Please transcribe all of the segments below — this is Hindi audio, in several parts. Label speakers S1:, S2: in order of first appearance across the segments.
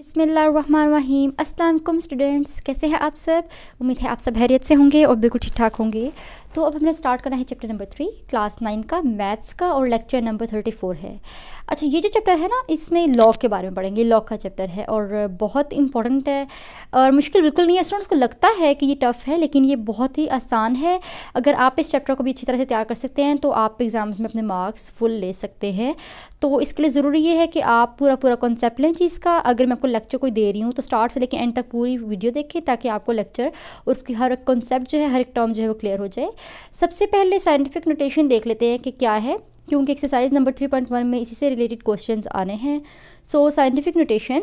S1: बसमीम अस्सलाम स्टूडेंट्स कैसे हैं आप सब उम्मीद है आप सब हैरियत से होंगे और बिल्कुल ठीक ठाक होंगे तो अब हमने स्टार्ट करना है chapter number three class nine का मैथ्स का और लेक्चर नंबर थर्टी फोर है अच्छा ये जो चैप्टर है ना इसमें लॉ के बारे में पढ़ेंगे लॉ का चैप्टर है और बहुत इंपॉर्टेंट है और मुश्किल बिल्कुल नहीं है स्टूडेंट्स को लगता है कि ये टफ़ है लेकिन ये बहुत ही आसान है अगर आप इस चैप्टर को भी अच्छी तरह से तैयार कर सकते हैं तो आप एग्ज़ाम्स में अपने मार्क्स फुल ले सकते हैं तो इसके लिए ज़रूरी ये है कि आप पूरा पूरा कॉन्सेप्ट लें चीज़ का अगर मैं आपको लेक्चर कोई दे रही हूँ तो स्टार्ट से लेकर एंड तक पूरी वीडियो देखें ताकि आपको लेक्चर उसकी हर कॉन्सेप्ट जो है हर एक टर्म जो है वो क्लियर हो जाए सबसे पहले साइंटिफिक नोटेशन देख लेते हैं कि क्या है क्योंकि exercise number three point one में इसी से रिलेटेड क्वेश्चन आने हैं so scientific notation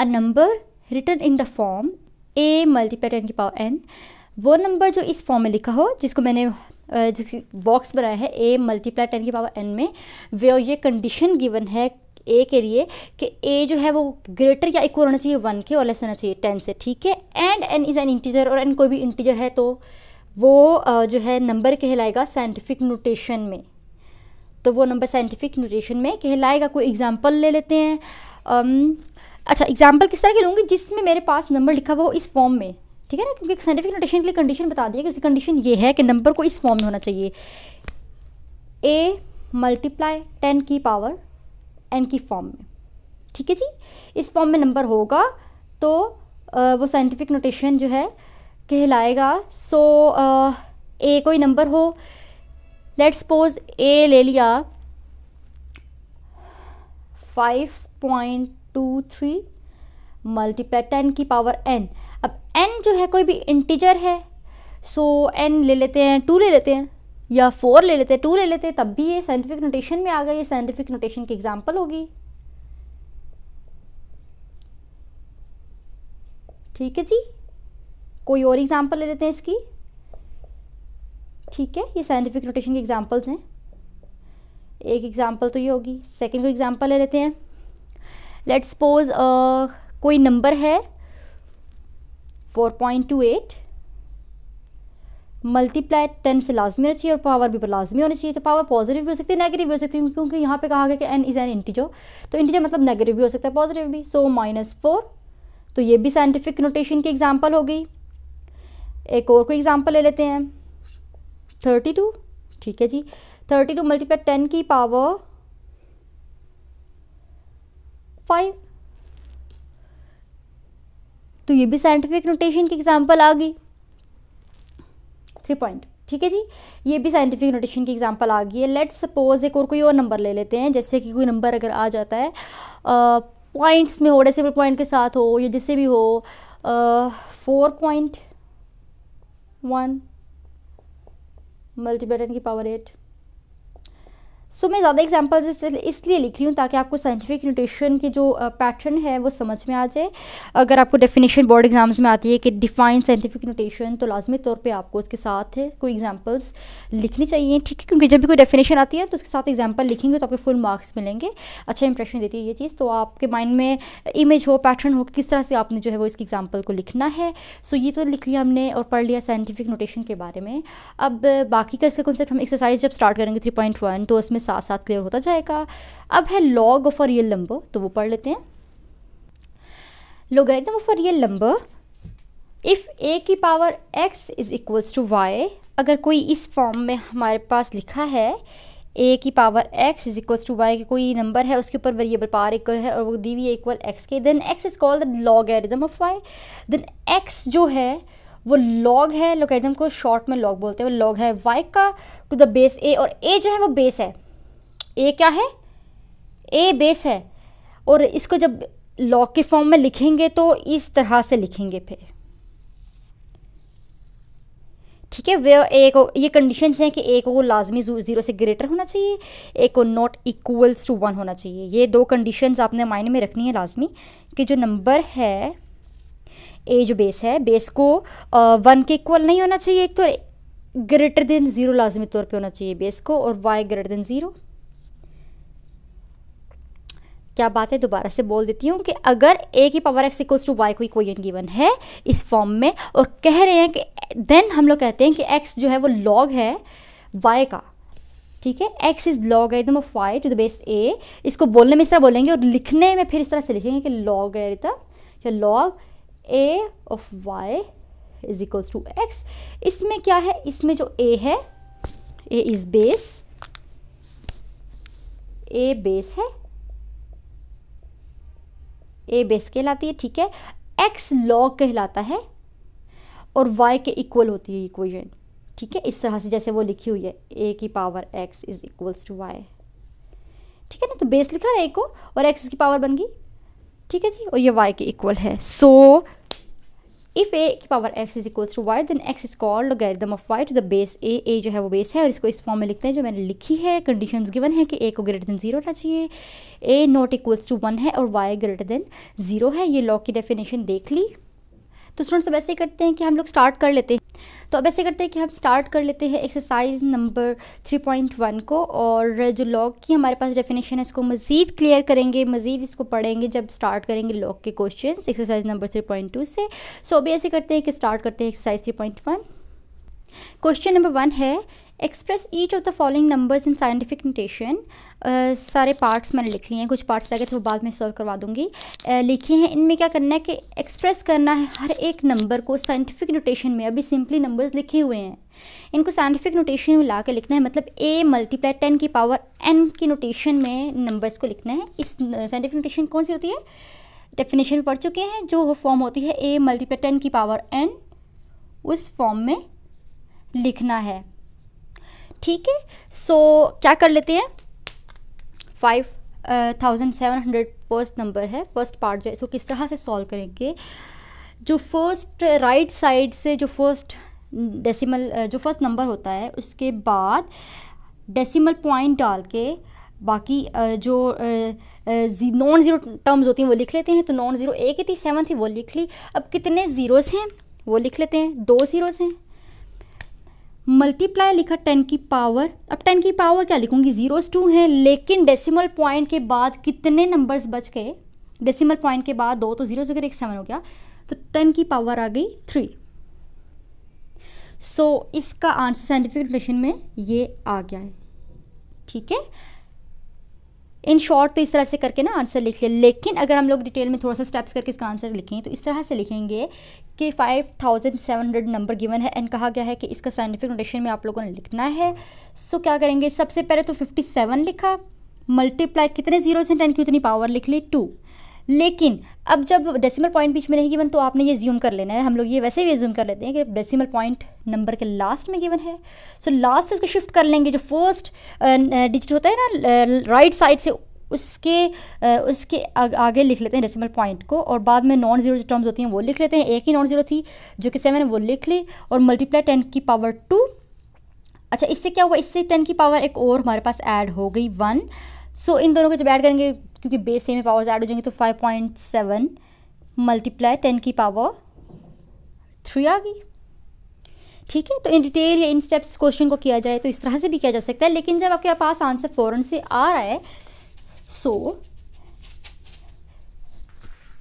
S1: a number written in the form a multiple ten की पावर एन वो नंबर जो इस फॉर्म में लिखा हो जिसको मैंने जिस बॉक्स बनाया है ए मल्टीप्लाई टेन की पावर एन में वे ये कंडीशन गिवन है ए के लिए कि ए जो है वो ग्रेटर या इक्वल होना चाहिए वन के और लेस होना चाहिए टेन से ठीक है and n is an integer और एन कोई भी इंटीजर है तो वो जो है नंबर कहलाएगा साइंटिफिक नोटेशन में तो वो नंबर साइंटिफिक नोटेशन में कहलाएगा कोई एग्जाम्पल ले लेते हैं um, अच्छा एग्जाम्पल किस तरह के लूँगी जिसमें मेरे पास नंबर लिखा हुआ हो इस फॉर्म में ठीक है ना क्योंकि साइंटिफिक नोटेशन के लिए कंडीशन बता दिया कि उसकी कंडीशन ये है कि नंबर को इस फॉर्म में होना चाहिए ए मल्टीप्लाई टेन की पावर एन की फॉर्म में ठीक है जी इस फॉर्म में नंबर होगा तो आ, वो साइंटिफिक नोटेशन जो है कहलाएगा सो ए uh, कोई नंबर हो लेट सपोज ए ले लिया five point two three multiply ten की पावर एन अब एन जो है कोई भी इंटीजर है सो so, एन ले लेते हैं टू ले लेते हैं या फोर ले लेते हैं टू ले लेते हैं तब भी ये साइंटिफिक नोटेशन में आ गया ये साइंटिफिक नोटेशन की एग्जाम्पल होगी ठीक है जी कोई और एग्जाम्पल ले लेते हैं इसकी ठीक है ये साइंटिफिक नोटेशन के एग्जाम्पल्स हैं एक एग्जाम्पल तो ये होगी सेकेंड को एग्जाम्पल ले लेते हैं लेट्स सपोज uh, कोई नंबर है 4.28 मल्टीप्लाई टेन से लाजमी होना चाहिए और पावर भी लाजमी होनी चाहिए तो पावर पॉजिटिव भी हो सकती है नेगेटिव भी हो सकती है क्योंकि यहाँ पे कहा गया कि एन इज़ एन इंटीजर तो इंटीजर मतलब नेगेटिव भी हो सकता है पॉजिटिव भी सो माइनस फोर तो ये भी साइंटिफिक नोटेशन की एग्जाम्पल हो गई एक और कोई एग्ज़ाम्पल ले लेते हैं थर्टी टू ठीक है जी थर्टी टू मल्टीप्लाई टेन की पावर फाइव तो ये भी साइंटिफिक नोटेशन की एग्जाम्पल आ गई थ्री पॉइंट ठीक है जी ये भी साइंटिफिक नोटेशन की एग्जाम्पल आ गई है लेट सपोज एक और कोई और नंबर ले लेते हैं जैसे कि कोई नंबर अगर आ जाता है पॉइंट्स में हो डेसिबल पॉइंट के साथ हो या जिससे भी हो four point one multiply ten की पावर एट सो मैं ज़्यादा एग्जाम्पल्स इसलिए लिख रही हूँ ताकि आपको साइंटिफिक न्यूट्रिशन की जो पैटर्न है वो समझ में आ जाए अगर आपको डेफिनेशन बोर्ड एग्ज़ाम्स में आती है कि डिफाइन साइंटिफिक न्यूट्रिशन तो लाजमी तौर पे आपको उसके साथ कोई एग्जाम्पल्स लिखनी चाहिए ठीक है क्योंकि जब भी कोई डेफिनेशन आती है तो उसके साथ एग्जाम्पल लिखेंगे तो आपको फुल मार्क्स मिलेंगे अच्छा इंप्रेशन देती है ये चीज़ तो आपके माइंड में इमेज हो पैटर्न हो किस तरह से आपने जो है वो इसकी एग्जाम्पल को लिखना है सो ये तो लिख लिया हमने और पढ़ लिया साइंटिफिक नोटेशन के बारे में अब बाकी का इसका कॉन्सेप्ट हम एक्सरसाइज जब स्टार्ट करेंगे थ्री पॉइंट वन तो उसमें साथ साथ क्लियर होता जाएगा अब है log of a real number तो वो पढ़ लेते हैं logarithm of a real number if a की power x is equals to y अगर कोई इस फॉर्म में हमारे पास लिखा है ए की power x is equals to y के कोई नंबर है उसके ऊपर वेरिएबल पावर इक्वल है और वो दी हुई इक्वल एक्स के then x is called the logarithm of y then x जो है वो लॉग है लोकेरिदम को शॉर्ट में लॉग बोलते हैं वो लॉग है वाई का टू द बेस ए और ए जो है वो बेस है ए क्या है ए बेस है और इसको जब लॉग के फॉर्म में लिखेंगे तो इस तरह से लिखेंगे फिर ठीक है वे ए को ये कंडीशन हैं कि ए को लाजमी ज़ीरो से ग्रेटर होना चाहिए ए को नॉट इक्वल्स टू वन होना चाहिए ये दो कंडीशंस आपने माइंड में रखनी है लाजमी कि जो नंबर है ए जो बेस है बेस को वन के इक्वल नहीं होना चाहिए एक तो ग्रेटर देन ज़ीरो लाजमी तौर पे होना चाहिए बेस को और वाई ग्रेटर देन ज़ीरो क्या बात है दोबारा से बोल देती हूँ कि अगर ए की power x equals to y कोई इक्वेशन गिवन है इस फॉर्म में और कह रहे हैं कि देन हम लोग कहते हैं कि एक्स जो है वो लॉग है वाई का ठीक है x is logarithm of y to the base a इसको बोलने में इस तरह बोलेंगे और लिखने में फिर इस तरह से लिखेंगे कि लॉग है रिता या log a of y is equals to x इसमें क्या है इसमें जो ए है a is base a base है ए बेस कहलाती है ठीक है एक्स लॉग कहलाता है और वाई के इक्वल होती है इक्वेशन ठीक है इस तरह से जैसे वो लिखी हुई है ए की power x is equals to y ठीक है ना तो बेस लिखा ना ए को और एक्स उसकी पावर बन गई ठीक है जी और ये वाई के इक्वल है सो so, इफ़ ए की power x is equals to y then x is called logarithm of y to the base a a जो है वो बेस है और इसको इस फॉर्म में लिखते हैं जो मैंने लिखी है कंडीशन गिवन है कि ए को ग्रेटर देन जीरो होना चाहिए a not equals to one है और वाई ग्रेटर देन जीरो है ये लॉ की डेफिनेशन देख ली तो स्टूडेंट्स अब ऐसे करते हैं कि हम लोग स्टार्ट कर लेते हैं तो अब ऐसे करते हैं कि हम स्टार्ट कर लेते हैं एक्सरसाइज नंबर 3.1 को और जो लॉग की हमारे पास डेफिनेशन है इसको मज़ीद क्लियर करेंगे मज़ीद इसको पढ़ेंगे जब स्टार्ट करेंगे लॉग के क्वेश्चन एक्सरसाइज नंबर 3.2 से सो अभी ऐसे करते हैं कि स्टार्ट करते हैं एक्सरसाइज 3.1 क्वेश्चन नंबर वन है express each of the following numbers in scientific notation सारे पार्ट्स मैंने लिख लिए हैं कुछ पार्ट्स लगे थे वो बाद में सॉल्व करवा दूंगी uh, लिखे हैं इनमें क्या करना है कि एक्सप्रेस करना है हर एक नंबर को साइंटिफिक नोटेशन में अभी सिंपली नंबर्स लिखे हुए हैं इनको साइंटिफिक नोटेशन में ला लिखना है मतलब ए मल्टीप्लाई टेन की पावर एन की नोटेशन में नंबर्स को लिखना है इस साइंटिफिक uh, नोटेशन कौन सी होती है डेफिनेशन पढ़ चुके हैं जो फॉर्म होती है ए मल्टीप्लाई टेन की पावर एन उस फॉर्म में लिखना है ठीक है सो क्या कर लेते हैं five thousand seven hundred first number है फर्स्ट पार्ट जो है इसको किस तरह से सॉल्व करेंगे जो फर्स्ट राइट साइड से जो फर्स्ट डेसिमल uh, जो फर्स्ट नंबर होता है उसके बाद डेसिमल पॉइंट डाल के बाकी uh, जो नॉन ज़ीरो टर्म्स होती हैं वो लिख लेते हैं तो नॉन ज़ीरो एक थी सेवन थी वो लिख ली अब कितने ज़ीरोज़ हैं वो लिख लेते हैं दो ज़ीरोज़ हैं मल्टीप्लाई लिखा टेन की पावर अब टेन की पावर क्या लिखूंगी जीरो टू हैं लेकिन डेसिमल पॉइंट के बाद कितने नंबर्स बच गए डेसिमल पॉइंट के बाद दो तो जीरो से एक सेवन हो गया तो टेन की पावर आ गई थ्री सो so, इसका आंसर साइंटिफिक रिलेशन में ये आ गया है ठीक है इन शॉर्ट तो इस तरह से करके ना आंसर लिख लिया लेकिन अगर हम लोग डिटेल में थोड़ा सा स्टेप्स करके इसका आंसर लिखें तो इस तरह से लिखेंगे कि 5700 नंबर गिवन है एंड कहा गया है कि इसका साइंटिफिक नोटेशन में आप लोगों ने लिखना है सो क्या करेंगे सबसे पहले तो 57 लिखा मल्टीप्लाई कितने जीरो से टेन की उतनी पावर लिख ली टू लेकिन अब जब डेसिमल पॉइंट बीच में नहीं गिवन तो आपने ये ज्यूम कर लेना है हम लोग ये वैसे भी ज्यूम कर लेते हैं कि डेसिमल पॉइंट नंबर के लास्ट में गिवन है सो लास्ट लास्ट उसको शिफ्ट कर लेंगे जो फर्स्ट डिजिट होता है ना राइट साइड से उसके उसके आगे लिख लेते हैं डेसिमल पॉइंट को और बाद में नॉन जीरो जो टर्म्स होती हैं वो लिख लेते हैं एक ही नॉन जीरो थी जो कि सेवन है वो लिख ली और मल्टीप्लाई टेन की पावर टू अच्छा इससे क्या हुआ इससे टेन की पावर एक और हमारे पास ऐड हो गई वन सो so, इन दोनों को जब ऐड करेंगे क्योंकि बेस सेम है पावर्स ऐड हो जाएंगे तो five point seven multiply ten की पावर थ्री आ गई ठीक है तो इन डिटेल या इन स्टेप्स क्वेश्चन को किया जाए तो इस तरह से भी किया जा सकता है लेकिन जब आपके पास आंसर फ़ौरन से आ रहा है सो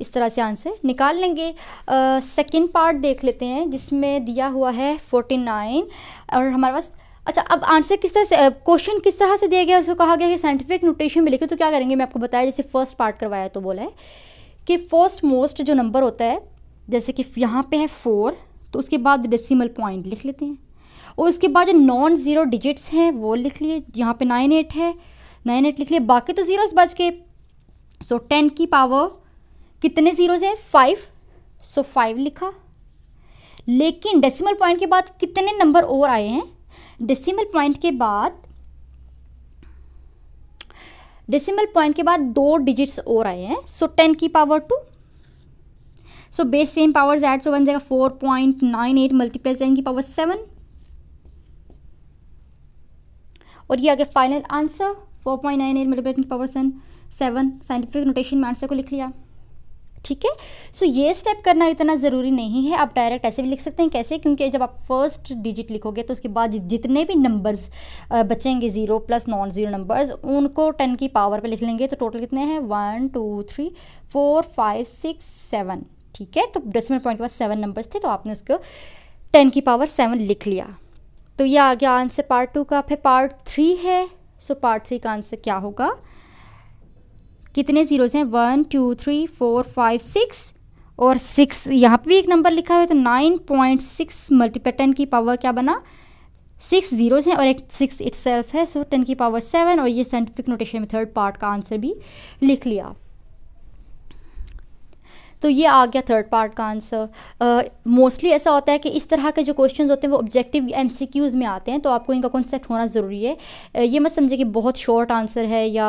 S1: इस तरह से आंसर निकाल लेंगे सेकंड पार्ट देख लेते हैं जिसमें दिया हुआ है फोर्टी नाइन और हमारे पास अच्छा अब आंसर किस तरह से क्वेश्चन किस तरह से दिया गया उसको कहा गया कि साइंटिफिक नोटेशन में लिखे तो क्या करेंगे मैं आपको बताया जैसे फर्स्ट पार्ट करवाया तो बोला है कि फर्स्ट मोस्ट जो नंबर होता है जैसे कि यहाँ पे है फोर तो उसके बाद डेसिमल पॉइंट लिख लेते हैं और उसके बाद जो नॉन ज़ीरो डिजिट्स हैं वो लिख लिए यहाँ पे नाइन एट है नाइन एट लिख लिए बाकी तो ज़ीरोज़ बच के सो टेन की पावर कितने ज़ीरोज़ हैं फाइव सो फाइव लिखा लेकिन डेसिमल पॉइंट के बाद कितने नंबर और आए हैं डेसिमल पॉइंट के बाद डेसिमल पॉइंट के बाद दो डिजिट्स और आए हैं सो टेन की power two so base same powers add so बन जाएगा four point nine eight multiply ten की पावर सेवन और ये आ गया final answer four point nine eight multiply की power seven seven scientific notation में आंसर को लिख लिया ठीक है सो ये स्टेप करना इतना ज़रूरी नहीं है आप डायरेक्ट ऐसे भी लिख सकते हैं कैसे क्योंकि जब आप फर्स्ट डिजिट लिखोगे तो उसके बाद जितने भी नंबर्स बचेंगे zero plus non zero numbers उनको टेन की पावर पर लिख लेंगे तो टोटल कितने हैं one two three four five six seven ठीक है तो डेसिमल पॉइंट के बाद सेवन नंबर्स थे तो आपने उसको टेन की पावर सेवन लिख लिया तो ये आ गया आंसर पार्ट टू का फिर पार्ट थ्री है सो पार्ट थ्री का आंसर क्या होगा कितने ज़ीरोज़ हैं one two three four five six और सिक्स यहाँ पे भी एक नंबर लिखा हुआ है तो nine point six multiple ten की पावर क्या बना सिक्स जीरोज़ हैं और एक सिक्स इट है सो टेन की पावर सेवन और ये साइंटिफिक नोटेशन में थर्ड पार्ट का आंसर भी लिख लिया तो ये आ गया थर्ड पार्ट का आंसर मोस्टली ऐसा होता है कि इस तरह के जो क्वेश्चंस होते हैं वो ऑब्जेक्टिव एमसीक्यूज़ में आते हैं तो आपको इनका कॉन्सेप्ट होना ज़रूरी है uh, ये मत समझे कि बहुत शॉर्ट आंसर है या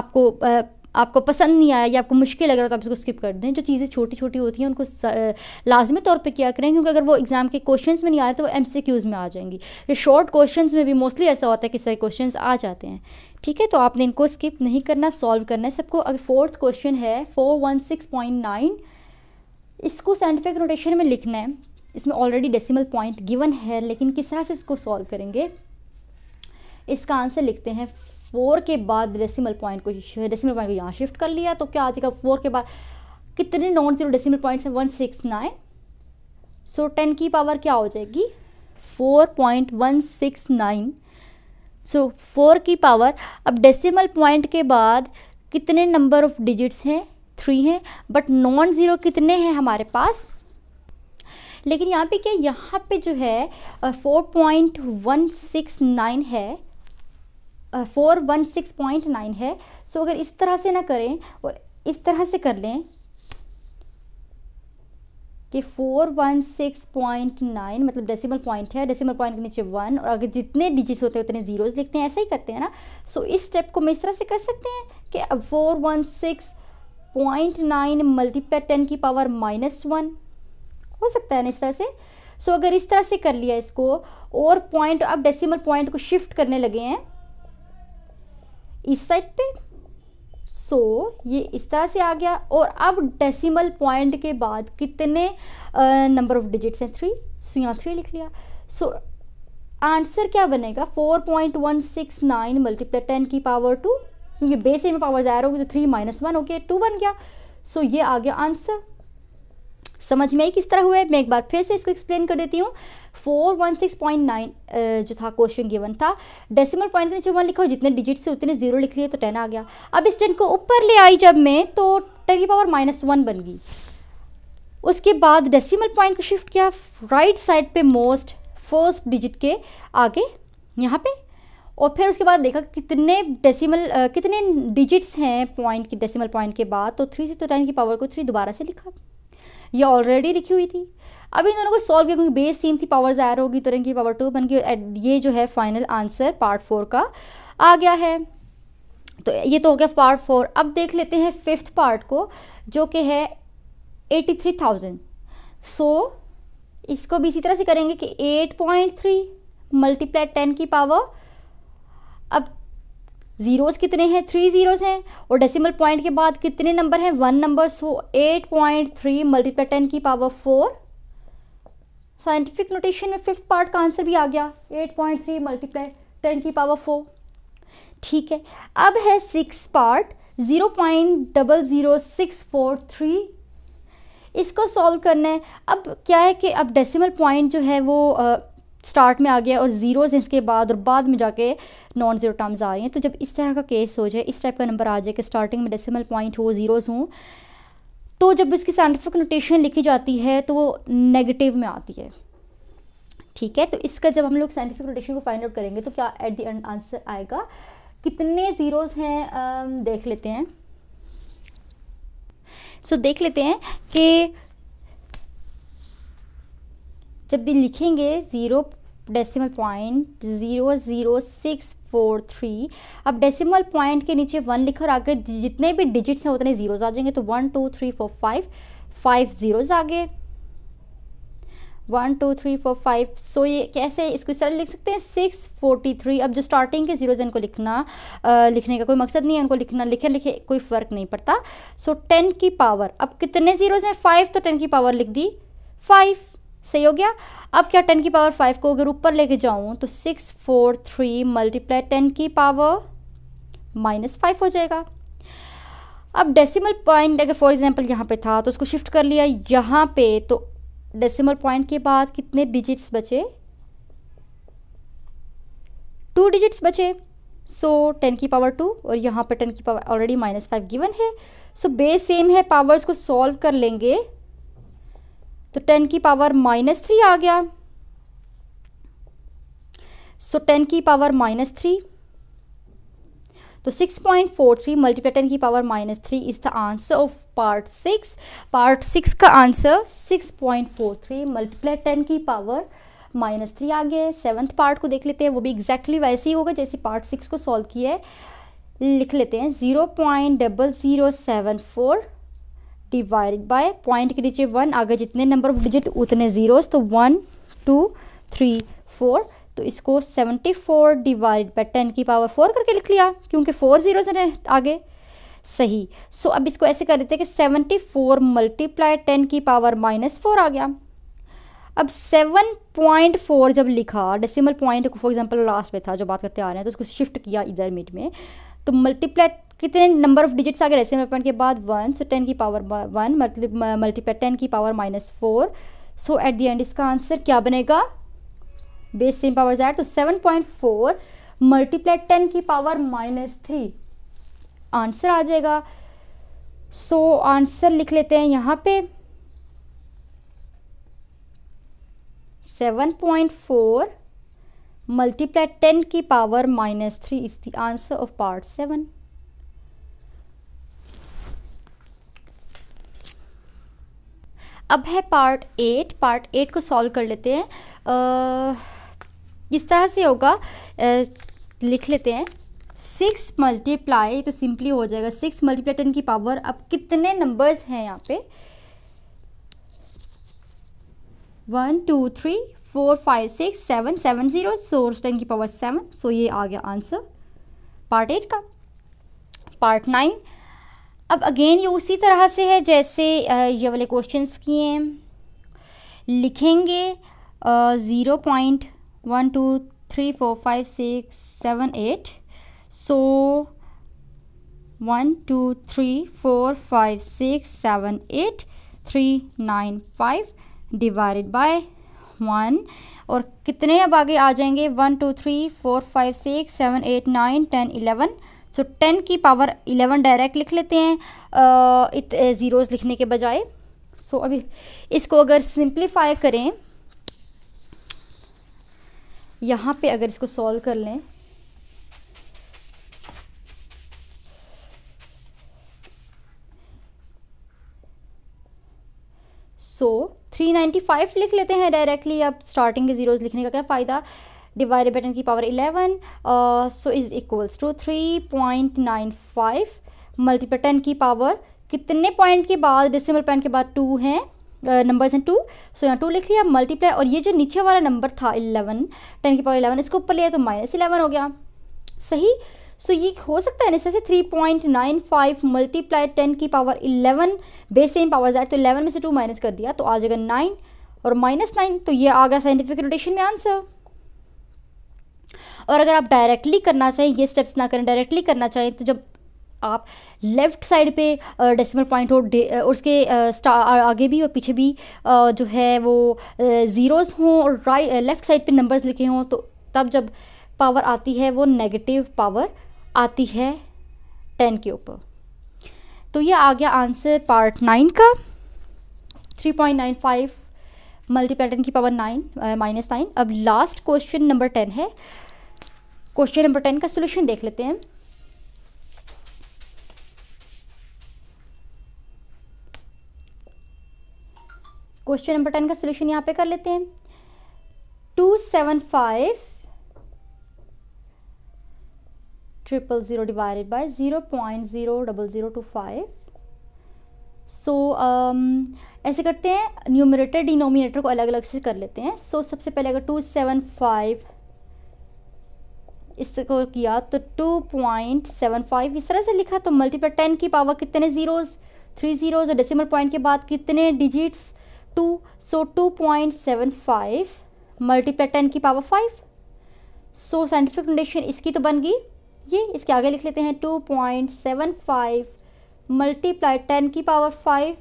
S1: आपको uh, आपको पसंद नहीं आया या आपको मुश्किल लग रहा हो तो आप उसको स्किप कर दें जो चीज़ें छोटी छोटी होती हैं उनको लाजमी तौर पर किया करें क्योंकि अगर वो एग्ज़ाम के क्वेश्चन में नहीं आ रहे तो वो एम में आ जाएंगी ये शॉर्ट क्वेश्चन में भी मोस्टली ऐसा होता है कि सारे क्वेश्चन आ जाते हैं ठीक है तो आपने इनको स्किप नहीं करना सॉल्व करना है सबको अगर फोर्थ क्वेश्चन है four one six point nine इसको साइंटिफिक रोटेशन में लिखना है इसमें ऑलरेडी डेसिमल पॉइंट गिवन है लेकिन किस तरह से इसको सॉल्व करेंगे इसका आंसर लिखते हैं फोर के बाद डेसिमल पॉइंट को डेसिमल पॉइंट को यहाँ शिफ्ट कर लिया तो क्या आ जाएगा फोर के बाद कितने नॉन जीरो डेसिमल पॉइंट्स हैं one six nine so ten की पावर क्या हो जाएगी four point one six nine so four की पावर अब डेसिमल पॉइंट के बाद कितने नंबर ऑफ डिजिट्स हैं थ्री हैं बट नॉन ज़ीरो कितने हैं हमारे पास लेकिन यहाँ पे क्या यहाँ पे जो है four point one six nine है four one six point nine है सो अगर इस तरह से ना करें और इस तरह से कर लें कि four one six point nine मतलब डेसिमल पॉइंट है डेसिमल पॉइंट के नीचे वन और अगर जितने डिजिट्स होते हैं उतने जीरोज लिखते हैं ऐसा ही करते हैं ना सो so, इस स्टेप को हम इस तरह से कर सकते हैं कि four one six point nine multiply ten की पावर माइनस वन हो सकता है ना इस तरह से सो so, अगर इस तरह से कर लिया इसको और पॉइंट अब डेसिमल पॉइंट को शिफ्ट करने लगे हैं इस साइड पे सो so, ये इस तरह से आ गया और अब डेसिमल पॉइंट के बाद कितने नंबर ऑफ डिजिट्स हैं थ्री सो यहाँ थ्री लिख लिया सो so, आंसर क्या बनेगा four point one six nine multiply ten की पावर टू क्योंकि बेस में पावर ज़ाहिर होगी तो थ्री माइनस वन हो गया टू बन गया सो so, ये आ गया आंसर समझ में आई किस तरह हुआ है मैं एक बार फिर से इसको एक्सप्लेन कर देती हूँ four one six point nine जो था क्वेश्चन गिवन था डेसिमल पॉइंट ने जो वन लिखा और जितने डिजिट से उतने जीरो लिख लिए तो टेन आ गया अब इस टेन को ऊपर ले आई जब मैं तो टेन की पावर माइनस वन बन गई उसके बाद डेसिमल पॉइंट को शिफ्ट किया राइट साइड पे मोस्ट फर्स्ट डिजिट के आगे यहाँ पे और फिर उसके बाद देखा कितने डेसिमल कितने डिजिट्स हैं पॉइंट के डेसिमल पॉइंट के बाद तो थ्री से तो टेन की पावर को थ्री दोबारा से लिखा ये ऑलरेडी लिखी हुई थी अब इन दोनों को सॉल्व किया क्योंकि बेस सेम थी पावर ज़ायर होगी तो रहेंगे पावर टू बन गई ये जो है फाइनल आंसर पार्ट फोर का आ गया है तो ये तो हो गया पार्ट फोर अब देख लेते हैं फिफ्थ पार्ट को जो कि है एटी थ्री थाउजेंड सो इसको भी इसी तरह से करेंगे कि eight point three multiply ten की पावर अब ज़ीरोज़ कितने हैं थ्री ज़ीरोज़ हैं और डेसिमल पॉइंट के बाद कितने नंबर हैं one number so eight point three multiply ten की पावर फोर साइंटिफिक नोटेशन में फिफ्थ पार्ट का आंसर भी आ गया eight point three multiply ten की पावर फोर ठीक है अब है six part zero point double zero six four three इसको सॉल्व करना है अब क्या है कि अब डेसिमल पॉइंट जो है वो स्टार्ट में आ गया और ज़ीरोज़ हैं इसके बाद और बाद में जाके नॉन ज़ीरो टर्म्स आ रही हैं तो जब इस तरह का केस हो जाए इस टाइप का नंबर आ जाए कि स्टार्टिंग में डेसिमल पॉइंट हो ज़ीरोज़ हों तो जब इसकी साइंटिफिक नोटेशन लिखी जाती है तो वो नेगेटिव में आती है ठीक है तो इसका जब हम लोग साइंटिफिक नोटेशन को फाइंड आउट करेंगे तो क्या एट द एंड आंसर आएगा कितने ज़ीरोज़ हैं देख लेते हैं सो so, देख लेते हैं कि जब भी लिखेंगे zero decimal point zero zero six four three अब डेसिमल पॉइंट के नीचे वन लिखा और आगे जितने भी डिजिट्स हैं उतने ज़ीरोज़ आ जाएंगे तो one two three four five five zeros आगे one two three four five so ये कैसे इसको इस तरह लिख सकते हैं सिक्स फोर्टी थ्री अब जो स्टार्टिंग के जीरोज इनको लिखना आ, लिखने का कोई मकसद नहीं है उनको लिखना लिखे लिखे कोई फ़र्क नहीं पड़ता सो so, टेन की पावर अब कितने जीरोज हैं फाइव तो टेन की पावर लिख दी फाइव सही हो गया अब क्या टेन की पावर फाइव को अगर ऊपर लेके जाऊँ तो six four three multiply ten की पावर माइनस फाइव हो जाएगा अब डेसिमल पॉइंट अगर फॉर एग्जांपल यहाँ पे था तो उसको शिफ्ट कर लिया यहाँ पे तो डेसिमल पॉइंट के बाद कितने डिजिट्स बचे टू डिजिट्स बचे सो टेन की पावर टू और यहाँ पे टेन की power already minus five given है सो बे बेस सेम है पावर्स को सॉल्व कर लेंगे तो टेन की पावर माइनस थ्री आ गया सो टेन की पावर माइनस थ्री तो 6.43 मल्टीप्लाई टेन की power minus three is the answer of part six part six का आंसर 6.43 मल्टीप्लाई टेन की पावर माइनस थ्री आ गया सेवन्थ पार्ट को देख लेते हैं वो भी एग्जैक्टली exactly वैसे ही होगा जैसे पार्ट सिक्स को सॉल्व किया है लिख लेते हैं zero point double zero seven four divide by point के नीचे वन आगे जितने नंबर ऑफ डिजिट उतने ज़ीरोस तो वन टू थ्री फोर तो इसको seventy four divide by ten की पावर फोर करके लिख लिया क्योंकि फोर ज़ीरोज हैं आगे सही सो so, अब इसको ऐसे कर देते हैं कि सेवेंटी फोर मल्टीप्लाई टेन की पावर माइनस फोर आ गया अब सेवन पॉइंट फोर जब लिखा decimal point for example last में था जो बात करते आ रहे हैं तो उसको शिफ्ट किया इधर मिड में तो मल्टीप्लाई कितने नंबर ऑफ डिजिट्स आ गए पॉइंट के बाद वन सो टेन की पावर वन मतलब मल्टीप्लाई टेन की power minus four so at the end इसका आंसर क्या बनेगा बेस सेम पावर जाए तो seven point four multiply ten की पावर माइनस थ्री आंसर आ जाएगा सो so, आंसर लिख लेते हैं यहाँ पे seven point four multiply ten की power minus three is the answer of part seven अब है पार्ट एट पार्ट एट को सॉल्व कर लेते हैं इस तरह से होगा लिख लेते हैं सिक्स मल्टीप्लाई तो सिंपली हो जाएगा सिक्स मल्टीप्लाई टेन की पावर अब कितने नंबर्स हैं यहाँ पे one two three four five six seven seven zero so ten की पावर सेवन सो ये आ गया आंसर पार्ट एट का पार्ट नाइन अब अगेन ये उसी तरह से है जैसे ये वाले क्वेश्चंस किए हैं लिखेंगे zero point one two three four five six seven eight so one two three four five six seven eight three nine five divided by one और कितने अब आगे आ जाएंगे one two three four five six seven eight nine ten eleven so ten की पावर इलेवन डायरेक्ट लिख लेते हैं इत ज़ीरोज़ लिखने के बजाय सो so, अभी इसको अगर सिंप्लीफाई करें यहाँ पे अगर इसको सॉल्व कर लें सो so, 395 लिख लेते हैं डायरेक्टली अब स्टार्टिंग के ज़ीरोज़ लिखने का क्या फ़ायदा divided by 10 की power 11 so is equals to 3.95 multiple ten की पावर कितने पॉइंट के बाद डेसिमल पॉइंट के बाद टू हैं नंबर्स uh, हैं टू सो यहाँ टू लिख लिया मल्टीप्लाई और ये जो नीचे वाला नंबर था इलेवन टेन की पावर इलेवन इसको ऊपर लिया तो माइनस इलेवन हो गया सही सो so, ये हो सकता है से three point nine five multiply ten की power eleven base same power eight तो इलेवन में से टू माइनस कर दिया तो आ जाएगा नाइन और माइनस नाइन तो ये आ गया साइंटिफिक रोटेशन में आंसर और अगर आप डायरेक्टली करना चाहें ये स्टेप्स ना करें डायरेक्टली करना चाहें तो जब आप लेफ्ट साइड पे डेसिमल पॉइंट हो और उसके आगे भी और पीछे भी जो है वो ज़ीरोज़ हों और राइट लेफ़्ट साइड पे नंबर्स लिखे हों तो तब जब पावर आती है वो नेगेटिव पावर आती है टेन के ऊपर तो ये आ गया आंसर पार्ट नाइन का three point nine five multiple ten की पावर नाइन माइनस नाइन अब लास्ट क्वेश्चन नंबर टेन है क्वेश्चन नंबर टेन का सोल्यूशन देख लेते हैं क्वेश्चन नंबर टेन का सोल्यूशन यहां पे कर लेते हैं two seven five triple zero divided by zero point zero double zero two five so ऐसे करते हैं न्यूमिनेटर डिनोमिनेटर को अलग अलग से कर लेते हैं सो so, सबसे पहले अगर टू सेवन फाइव इसको किया तो टू पॉइंट सेवन फाइव इस तरह से लिखा तो मल्टीपल टेन की पावर कितने ज़ीरोज़ थ्री ज़ीरोज़ और डेसिमल पॉइंट के बाद कितने digits two so two point seven five multiple ten की power five so scientific condition इसकी तो बन गई ये इसके आगे लिख लेते हैं two point seven five multiply ten की पावर फाइव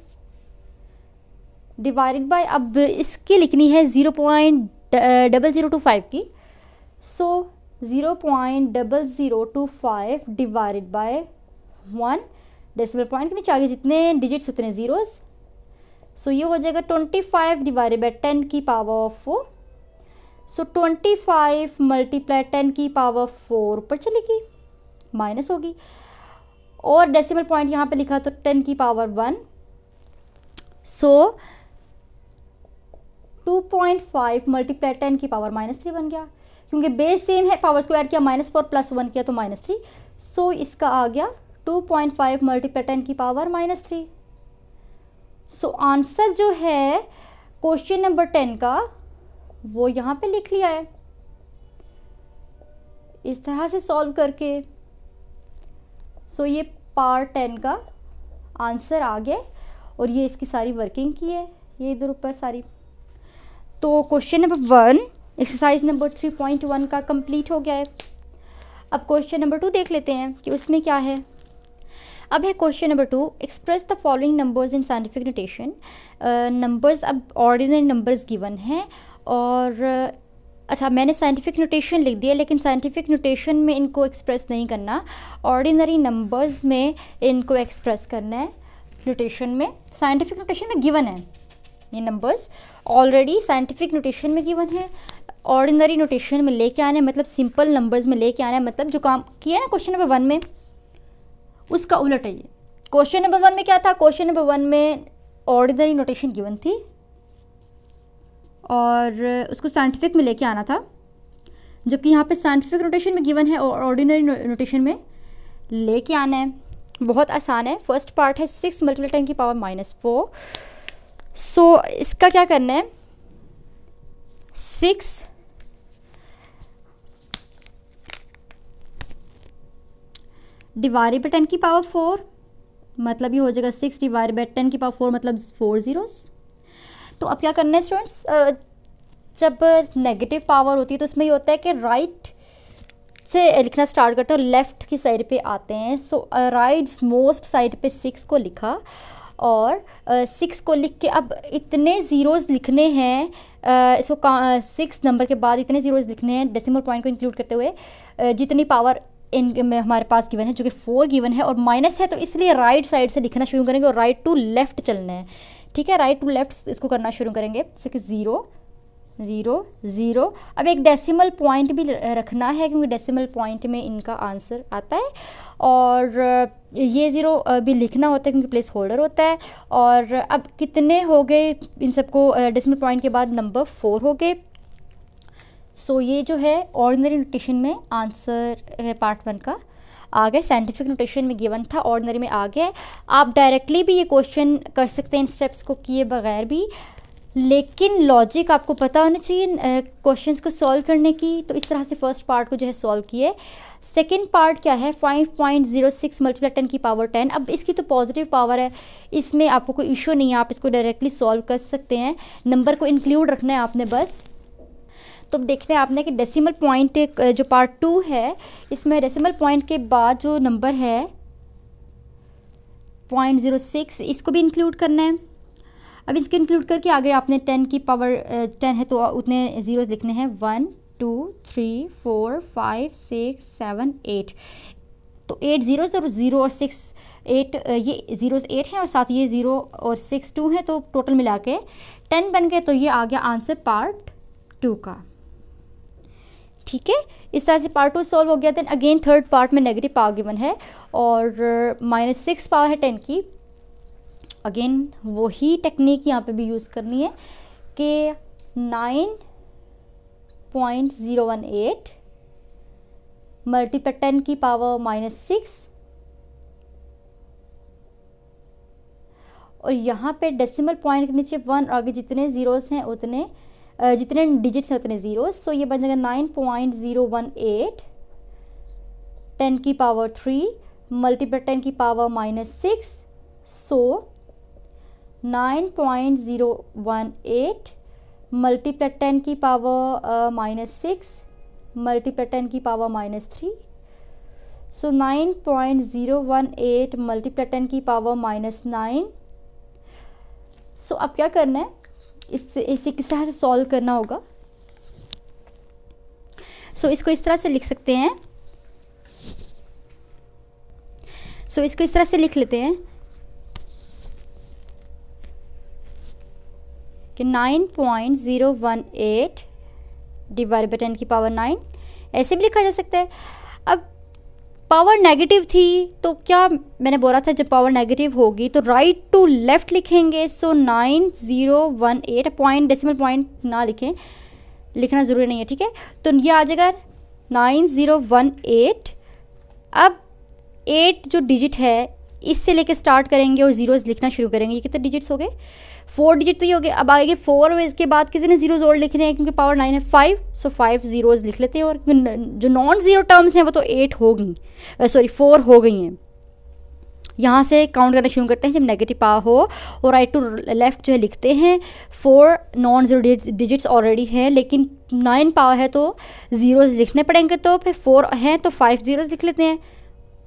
S1: डिवाइडेड बाय अब इसकी लिखनी है zero point double zero two five की so zero point double zero two five divided by one decimal point के नीचे आगे जितने डिजिट्स उतने ज़ीरोस सो ये हो जाएगा twenty five divided by ten की power of four so twenty five multiply ten की पावर फोर ऊपर चलेगी माइनस होगी और डेसिमल पॉइंट यहाँ पे लिखा तो टेन की power one so two point five multiply ten की पावर माइनस थ्री बन गया क्योंकि बेस सेम है पावर को ऐड किया माइनस फोर प्लस वन किया तो माइनस थ्री सो इसका आ गया two point five multiple ten की power minus three so answer जो है क्वेश्चन नंबर टेन का वो यहाँ पे लिख लिया है इस तरह से सॉल्व करके सो so, ये पार टेन का आंसर आ गया और ये इसकी सारी वर्किंग की है ये इधर ऊपर सारी तो question number one exercise number three point one का कंप्लीट हो गया है अब क्वेश्चन नंबर टू देख लेते हैं कि उसमें क्या है अब है question number two express the following numbers in scientific notation numbers अब ऑर्डिनरी नंबर्स गिवन हैं और अच्छा मैंने साइंटिफिक नोटेशन लिख दिया लेकिन साइंटिफिक नोटेशन में इनको एक्सप्रेस नहीं करना ऑर्डिनरी नंबर्स में इनको एक्सप्रेस करना है नोटेशन में साइंटिफिक नोटेशन में गिवन है ये नंबर्स ऑलरेडी साइंटिफिक नोटेशन में गिवन है ऑर्डिनरी नोटेशन में लेके आना है मतलब सिंपल नंबर्स में लेके आना है मतलब जो काम किया ना क्वेश्चन नंबर वन में उसका उलट है ये क्वेश्चन नंबर वन में क्या था क्वेश्चन नंबर वन में ऑर्डिनरी नोटेशन गिवन थी और उसको साइंटिफिक में लेके आना था जबकि यहाँ पे साइंटिफिक नोटेशन में गिवन है और ऑर्डिनरी नोटेशन में लेके आना है बहुत आसान है फर्स्ट पार्ट है सिक्स मल्टीपल टेन की पावर माइनस फोर सो इसका क्या करना है six डिवाइड बाई टेन की पावर फोर मतलब ये हो जाएगा सिक्स डिवाइड बाई टेन की पावर फोर मतलब फोर ज़ीरोस तो अब क्या करना है स्टूडेंट्स जब नेगेटिव पावर होती है तो उसमें ये होता है कि राइट से लिखना स्टार्ट करते और लेफ़्ट की साइड पे आते हैं सो राइट मोस्ट साइड पे सिक्स को लिखा और सिक्स uh, को लिख के अब इतने ज़ीरोज़ लिखने हैं इसको सिक्स नंबर के बाद इतने जीरोज लिखने हैं डेसिमल पॉइंट को इंक्लूड करते हुए जितनी पावर इन में हमारे पास गिवन है जो कि फोर गिवन है और माइनस है तो इसलिए राइट साइड से लिखना शुरू करेंगे और राइट टू लेफ्ट चलना है ठीक है राइट टू लेफ्ट इसको करना शुरू करेंगे सिक्स ज़ीरो ज़ीरो ज़ीरो अब एक डेसिमल पॉइंट भी रखना है क्योंकि डेसिमल पॉइंट में इनका आंसर आता है और ये ज़ीरो भी लिखना होता है क्योंकि प्लेस होल्डर होता है और अब कितने हो गए इन सबको डेसिमल पॉइंट के बाद नंबर फोर हो गए सो so, ये जो है ऑर्डनरी नोटेशन में आंसर है पार्ट वन का आ गया साइंटिफिक नोटेशन में गिवन था ऑर्डनरी में आ गया आप डायरेक्टली भी ये क्वेश्चन कर सकते हैं इन स्टेप्स को किए बगैर भी लेकिन लॉजिक आपको पता होना चाहिए क्वेश्चन को सॉल्व करने की तो इस तरह से फर्स्ट पार्ट को जो है सॉल्व किए सेकेंड पार्ट क्या है five point zero six multiply ten की पावर टेन अब इसकी तो पॉजिटिव पावर है इसमें आपको कोई इशू नहीं है आप इसको डायरेक्टली सॉल्व कर सकते हैं नंबर को इंक्लूड रखना है आपने बस तो देखते हैं आपने कि डेसिमल पॉइंट जो पार्ट टू है इसमें डेसिमल पॉइंट के बाद जो नंबर है पॉइंट ज़ीरो सिक्स इसको भी इंक्लूड करना है अब इसके इंक्लूड करके आगे आपने टेन की पावर टेन है तो उतने ज़ीरोज़ लिखने हैं one two three four five six seven eight तो एट जीरो और ज़ीरो और सिक्स एट ये जीरो एट हैं और साथ ये ज़ीरो और सिक्स टू हैं तो टोटल मिला के टेन बन गए तो ये आ गया आंसर पार्ट टू का ठीक है इस तरह से पार्ट टू सॉल्व हो गया देन अगेन थर्ड पार्ट में नेगेटिव पावर गिवन है और माइनस सिक्स पावर है टेन की अगेन वही टेक्निक यहाँ पे भी यूज़ करनी है कि nine point zero one eight multiple ten की पावर माइनस सिक्स और यहाँ पे डेसिमल पॉइंट के नीचे वन और आगे जितने ज़ीरोज़ हैं उतने जितने डिजिट्स हैं उतने ज़ीरोस सो ये बन जाएगा nine point zero one eight ten की पावर थ्री मल्टीपल टेन की power minus six so 9.018 multiply ten की power minus six multiply ten की power minus three so nine point zero one eight multiply ten की पावर माइनस नाइन सो अब क्या करना है इस इसे किस तरह से सॉल्व करना होगा सो so, इसको इस तरह से लिख सकते हैं सो so, इसको इस तरह से लिख लेते हैं कि 9.018 डिवाइड बाई टेन की पावर नाइन ऐसे भी लिखा जा सकता है अब पावर नेगेटिव थी तो क्या मैंने बोला था जब पावर नेगेटिव होगी तो राइट टू लेफ़्ट लिखेंगे so nine zero one eight point decimal point ना लिखें लिखना ज़रूरी नहीं है ठीक है तो ये आ जाएगा नाइन ज़ीरो वन एट अब एट जो डिजिट है इससे लेके स्टार्ट करेंगे और ज़ीरोज़ लिखना शुरू करेंगे ये कितने डिजिट्स हो गए फोर डिजिट तो ये हो गया अब आगे फोर और इसके बाद किसी ने जीरोज और लिखने हैं क्योंकि पावर नाइन है फाइव सो फाइव जीरोज लिख लेते हैं और जो नॉन ज़ीरो टर्म्स हैं वो तो एट हो गई सॉरी फोर हो गई हैं यहाँ से काउंट करना शुरू करते हैं जब नेगेटिव पावर हो और राइट टू लेफ्ट जो है लिखते हैं four non zero digits already हैं लेकिन नाइन पावर है तो ज़ीरोज़ लिखने पड़ेंगे तो फिर फोर हैं तो फाइव ज़ीरोज़ लिख लेते हैं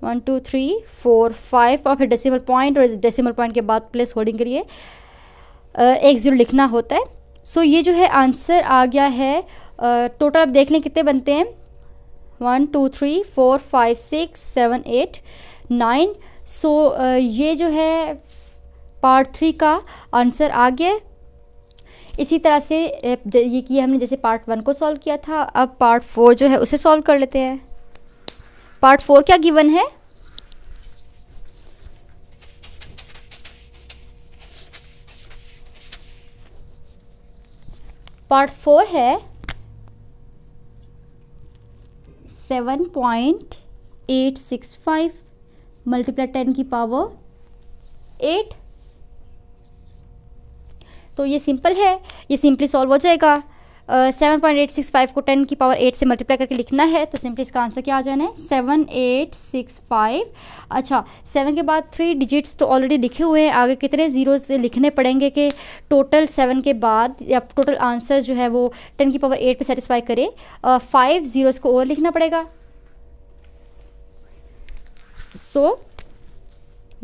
S1: one two three four five और फिर डेसिमल पॉइंट और डेसिमल पॉइंट के बाद प्लेस होल्डिंग करिए एक ज़ीरो लिखना होता है सो ये जो है आंसर आ गया है टोटल आप देख लें कितने बनते हैं one two three four five six seven eight nine so ये जो है पार्ट थ्री का आंसर आ गया इसी तरह से ये किया हमने जैसे पार्ट वन को सॉल्व किया था अब पार्ट फोर जो है उसे सॉल्व कर लेते हैं पार्ट फोर क्या गिवन है पार्ट फोर है seven point eight six five multiply ten की पावर एट तो ये सिंपल है ये सिंपली सॉल्व हो जाएगा seven point eight six five को टेन की पावर एट से मल्टीप्लाई करके लिखना है तो सिंपली इसका आंसर क्या आ जाना है सेवन एट सिक्स फाइव अच्छा सेवन के बाद थ्री डिजिट्स तो ऑलरेडी लिखे हुए हैं आगे कितने जीरो लिखने पड़ेंगे कि टोटल सेवन के बाद या टोटल आंसर जो है वो टेन की पावर एट पर सेटिस्फाई करे फाइव जीरोज को और लिखना पड़ेगा so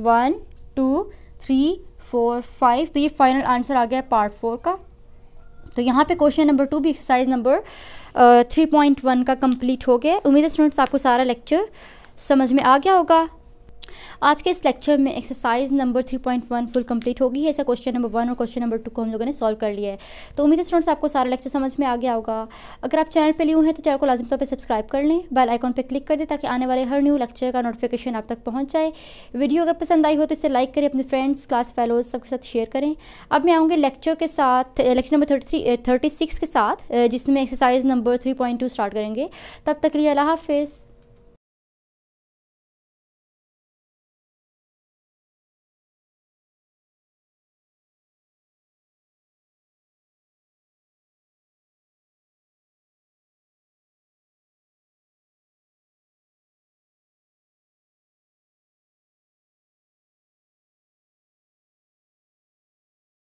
S1: one two three four five तो ये फाइनल आंसर आ गया है पार्ट फोर का तो यहाँ पे क्वेश्चन नंबर टू भी exercise number three point one का कंप्लीट हो गया उम्मीद है स्टूडेंट्स आपको सारा लेक्चर समझ में आ गया होगा आज के इस लेक्चर में एक्सरसाइज नंबर 3.1 फुल कंप्लीट होगी ऐसा क्वेश्चन नंबर वन और क्वेश्चन नंबर टू को हम लोगों ने सॉल्व कर लिया है तो उम्मीद है स्टूडेंट्स आपको सारा लेक्चर समझ में आ गया होगा अगर आप चैनल पर लिए हैं तो चैनल को लाजम तौर पर सब्सक्राइब कर लें बेल आइकॉन पर क्लिक कर दें ताकि आने वाले हर न्यू लेक्चर का नोटिफिकेशन आप तक पहुँच जाए वीडियो अगर पसंद आई हो तो इसे लाइक करें अपने फ्रेंड्स क्लास फेलोज सबके साथ शेयर करें अब मैं आऊँगी लेक्चर के साथ लेक्चर नंबर थर्टी थ्री के साथ जिसमें एक्सरसाइज नंबर थ्री स्टार्ट करेंगे तब तक लिए अल्लाह हाफिज़